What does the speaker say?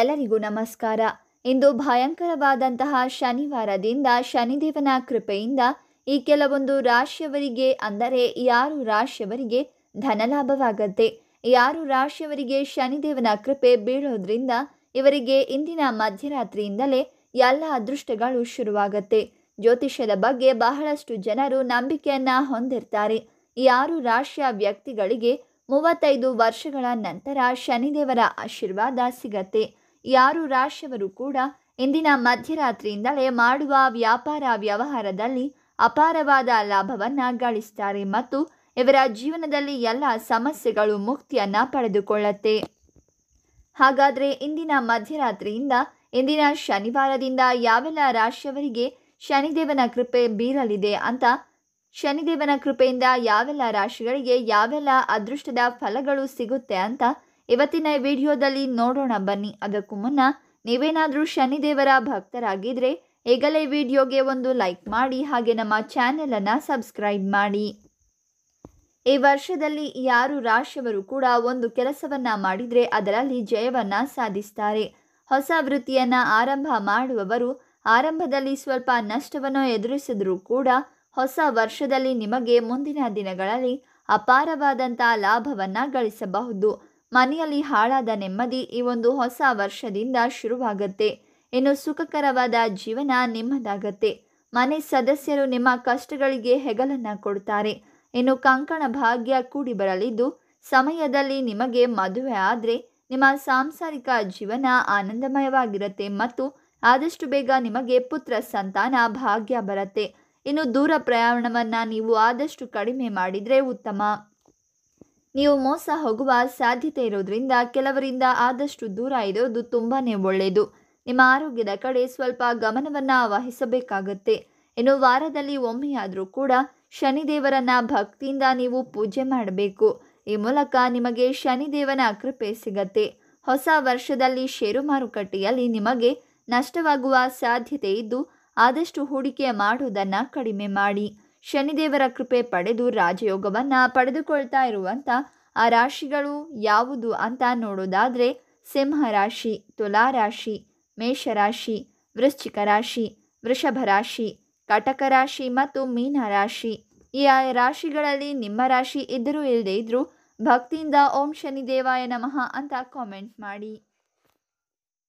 ಎಲ್ಲರಿಗೂ ನಮಸ್ಕಾರ ಇಂದು ಭಯಂಕರವಾದಂತಹ ಶನಿವಾರದಿಂದ ಶನಿದೇವನ ಕೃಪೆಯಿಂದ ಈ ಕೆಲವೊಂದು ರಾಶಿಯವರಿಗೆ ಅಂದರೆ ಯಾರು ರಾಶಿಯವರಿಗೆ ಧನಲಾಭವಾಗತ್ತೆ ಯಾರು ರಾಶಿಯವರಿಗೆ ಶನಿದೇವನ ಕೃಪೆ ಬೀಳೋದ್ರಿಂದ ಇವರಿಗೆ ಇಂದಿನ ಮಧ್ಯರಾತ್ರಿಯಿಂದಲೇ ಎಲ್ಲ ಅದೃಷ್ಟಗಳು ಶುರುವಾಗತ್ತೆ ಜ್ಯೋತಿಷ್ಯದ ಬಗ್ಗೆ ಬಹಳಷ್ಟು ಜನರು ನಂಬಿಕೆಯನ್ನ ಹೊಂದಿರ್ತಾರೆ ಯಾರು ರಾಶಿಯ ವ್ಯಕ್ತಿಗಳಿಗೆ ಮೂವತ್ತೈದು ವರ್ಷಗಳ ನಂತರ ಶನಿದೇವರ ಆಶೀರ್ವಾದ ಸಿಗತ್ತೆ ಯಾರು ರಾಶಿಯವರು ಕೂಡ ಇಂದಿನ ಮಧ್ಯರಾತ್ರಿಯಿಂದಲೇ ಮಾಡುವ ವ್ಯಾಪಾರ ವ್ಯವಹಾರದಲ್ಲಿ ಅಪಾರವಾದ ಲಾಭವನ್ನು ಗಳಿಸ್ತಾರೆ ಮತ್ತು ಇವರ ಜೀವನದಲ್ಲಿ ಎಲ್ಲ ಸಮಸ್ಯೆಗಳು ಮುಕ್ತಿಯನ್ನು ಪಡೆದುಕೊಳ್ಳತ್ತೆ ಹಾಗಾದರೆ ಇಂದಿನ ಮಧ್ಯರಾತ್ರಿಯಿಂದ ಇಂದಿನ ಶನಿವಾರದಿಂದ ಯಾವೆಲ್ಲ ರಾಶಿಯವರಿಗೆ ಶನಿದೇವನ ಕೃಪೆ ಬೀರಲಿದೆ ಅಂತ ಶನಿದೇವನ ಕೃಪೆಯಿಂದ ಯಾವೆಲ್ಲ ರಾಶಿಗಳಿಗೆ ಯಾವೆಲ್ಲ ಅದೃಷ್ಟದ ಫಲಗಳು ಸಿಗುತ್ತೆ ಅಂತ ಇವತ್ತಿನ ವಿಡಿಯೋದಲ್ಲಿ ನೋಡೋಣ ಬನ್ನಿ ಅದಕ್ಕೂ ಮುನ್ನ ನೀವೇನಾದರೂ ಶನಿದೇವರ ಭಕ್ತರಾಗಿದ್ರೆ ಈಗಲೇ ವಿಡಿಯೋಗೆ ಒಂದು ಲೈಕ್ ಮಾಡಿ ಹಾಗೆ ನಮ್ಮ ಚಾನೆಲನ್ನು ಸಬ್ಸ್ಕ್ರೈಬ್ ಮಾಡಿ ಈ ವರ್ಷದಲ್ಲಿ ಯಾರು ರಾಶಿಯವರು ಕೂಡ ಒಂದು ಕೆಲಸವನ್ನು ಮಾಡಿದರೆ ಅದರಲ್ಲಿ ಜಯವನ್ನು ಸಾಧಿಸ್ತಾರೆ ಹೊಸ ವೃತ್ತಿಯನ್ನು ಆರಂಭ ಮಾಡುವವರು ಆರಂಭದಲ್ಲಿ ಸ್ವಲ್ಪ ನಷ್ಟವನ್ನು ಎದುರಿಸಿದರೂ ಕೂಡ ಹೊಸ ವರ್ಷದಲ್ಲಿ ನಿಮಗೆ ಮುಂದಿನ ದಿನಗಳಲ್ಲಿ ಅಪಾರವಾದಂಥ ಲಾಭವನ್ನು ಗಳಿಸಬಹುದು ಮನೆಯಲ್ಲಿ ಹಾಳಾದ ನೆಮ್ಮದಿ ಈ ಒಂದು ಹೊಸ ವರ್ಷದಿಂದ ಶುರುವಾಗತ್ತೆ ಇನ್ನು ಸುಖಕರವಾದ ಜೀವನ ನಿಮ್ಮದಾಗತ್ತೆ ಮನೆ ಸದಸ್ಯರು ನಿಮ್ಮ ಕಷ್ಟಗಳಿಗೆ ಹೆಗಲನ್ನು ಕೊಡುತ್ತಾರೆ ಇನ್ನು ಕಂಕಣ ಭಾಗ್ಯ ಕೂಡಿ ಬರಲಿದ್ದು ಸಮಯದಲ್ಲಿ ನಿಮಗೆ ಮದುವೆ ಆದರೆ ನಿಮ್ಮ ಸಾಂಸಾರಿಕ ಜೀವನ ಆನಂದಮಯವಾಗಿರುತ್ತೆ ಮತ್ತು ಆದಷ್ಟು ಬೇಗ ನಿಮಗೆ ಪುತ್ರ ಸಂತಾನ ಭಾಗ್ಯ ಬರುತ್ತೆ ಇನ್ನು ದೂರ ಪ್ರಯಾಣವನ್ನು ನೀವು ಆದಷ್ಟು ಕಡಿಮೆ ಮಾಡಿದರೆ ಉತ್ತಮ ನೀವು ಮೋಸ ಹೋಗುವ ಸಾಧ್ಯತೆ ಇರೋದ್ರಿಂದ ಕೆಲವರಿಂದ ಆದಷ್ಟು ದೂರ ಇರೋದು ತುಂಬಾ ಒಳ್ಳೆಯದು ನಿಮ್ಮ ಆರೋಗ್ಯದ ಕಡೆ ಸ್ವಲ್ಪ ಗಮನವನ್ನು ವಹಿಸಬೇಕಾಗತ್ತೆ ಇನ್ನು ವಾರದಲ್ಲಿ ಒಮ್ಮೆಯಾದರೂ ಕೂಡ ಶನಿದೇವರನ್ನ ಭಕ್ತಿಯಿಂದ ನೀವು ಪೂಜೆ ಮಾಡಬೇಕು ಈ ಮೂಲಕ ನಿಮಗೆ ಶನಿದೇವನ ಕೃಪೆ ಸಿಗತ್ತೆ ಹೊಸ ವರ್ಷದಲ್ಲಿ ಷೇರು ಮಾರುಕಟ್ಟೆಯಲ್ಲಿ ನಿಮಗೆ ನಷ್ಟವಾಗುವ ಸಾಧ್ಯತೆ ಇದ್ದು ಆದಷ್ಟು ಹೂಡಿಕೆ ಮಾಡುವುದನ್ನು ಕಡಿಮೆ ಮಾಡಿ ಶನಿದೇವರ ಕೃಪೆ ಪಡೆದು ರಾಜಯೋಗವನ್ನು ಪಡೆದುಕೊಳ್ತಾ ಇರುವಂಥ ಆ ರಾಶಿಗಳು ಯಾವುದು ಅಂತ ನೋಡೋದಾದರೆ ಸಿಂಹ ರಾಶಿ ತುಲಾ ರಾಶಿ ಮೇಷರಾಶಿ ವೃಶ್ಚಿಕ ರಾಶಿ ವೃಷಭ ರಾಶಿ ಕಟಕ ರಾಶಿ ಮತ್ತು ಮೀನ ರಾಶಿ ಈ ರಾಶಿಗಳಲ್ಲಿ ನಿಮ್ಮ ರಾಶಿ ಇದ್ದರೂ ಇಲ್ಲದೇ ಇದ್ದರೂ ಭಕ್ತಿಯಿಂದ ಓಂ ಶನಿದೇವಾಯ ನಮಃ ಅಂತ ಕಾಮೆಂಟ್ ಮಾಡಿ